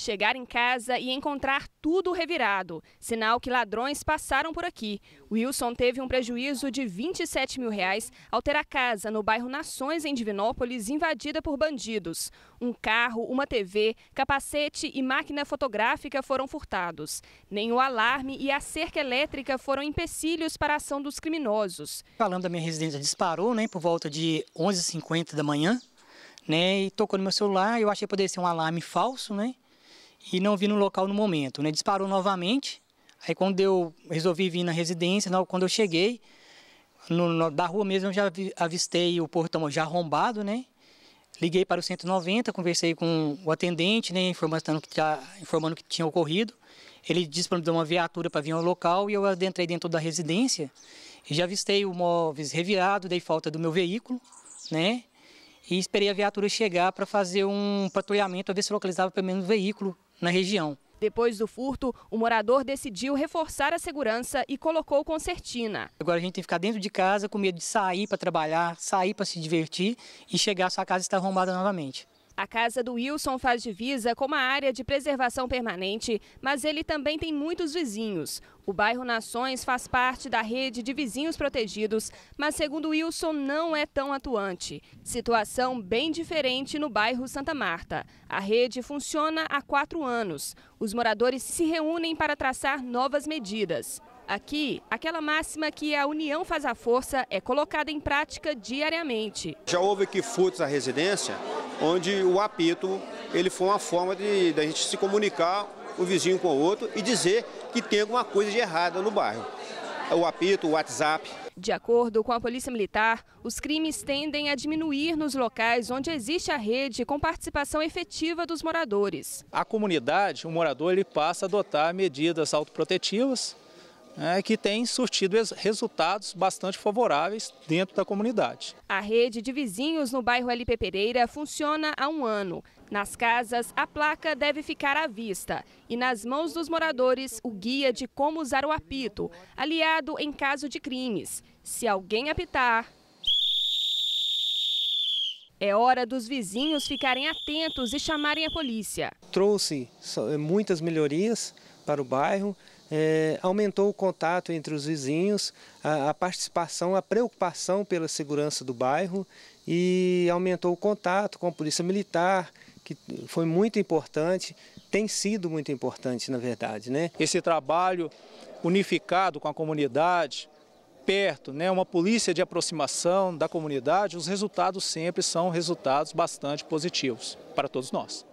Chegar em casa e encontrar tudo revirado, sinal que ladrões passaram por aqui. Wilson teve um prejuízo de 27 mil reais ao ter a casa no bairro Nações, em Divinópolis, invadida por bandidos. Um carro, uma TV, capacete e máquina fotográfica foram furtados. Nem o alarme e a cerca elétrica foram empecilhos para a ação dos criminosos. Falando da minha residência, disparou né, por volta de 11h50 da manhã. Né, e tocou no meu celular, eu achei que poderia ser um alarme falso, né? e não vi no local no momento. Né? Disparou novamente. Aí quando eu resolvi vir na residência, quando eu cheguei, no, no, da rua mesmo eu já vi, avistei o portão já arrombado, né? Liguei para o 190, conversei com o atendente, né, informando que, já, informando que tinha ocorrido. Ele disponibilizou uma viatura para vir ao local e eu adentrei dentro da residência. E já avistei o móveis revirado, dei falta do meu veículo, né? e esperei a viatura chegar para fazer um patrulhamento, a ver se localizava pelo menos um veículo na região. Depois do furto, o morador decidiu reforçar a segurança e colocou concertina. Agora a gente tem que ficar dentro de casa com medo de sair para trabalhar, sair para se divertir e chegar à sua casa e estar arrombada novamente. A casa do Wilson faz divisa com uma área de preservação permanente, mas ele também tem muitos vizinhos. O bairro Nações faz parte da rede de vizinhos protegidos, mas segundo Wilson não é tão atuante. Situação bem diferente no bairro Santa Marta. A rede funciona há quatro anos. Os moradores se reúnem para traçar novas medidas. Aqui, aquela máxima que a união faz a força é colocada em prática diariamente. Já houve que furtos à residência onde o apito ele foi uma forma de da gente se comunicar o vizinho com o outro e dizer que tem alguma coisa de errada no bairro. É o apito, o WhatsApp. De acordo com a Polícia Militar, os crimes tendem a diminuir nos locais onde existe a rede com participação efetiva dos moradores. A comunidade, o morador, ele passa a adotar medidas autoprotetivas, é, que tem surtido resultados bastante favoráveis dentro da comunidade. A rede de vizinhos no bairro LP Pereira funciona há um ano. Nas casas, a placa deve ficar à vista e nas mãos dos moradores o guia de como usar o apito, aliado em caso de crimes. Se alguém apitar, é hora dos vizinhos ficarem atentos e chamarem a polícia. Trouxe muitas melhorias para o bairro, é, aumentou o contato entre os vizinhos, a, a, participação, a preocupação pela segurança do bairro e aumentou o contato com a Polícia Militar, que foi muito importante, tem sido muito importante, na verdade. Né? Esse trabalho unificado com a comunidade, perto, né, uma polícia de aproximação da comunidade, os resultados sempre são resultados bastante positivos para todos nós.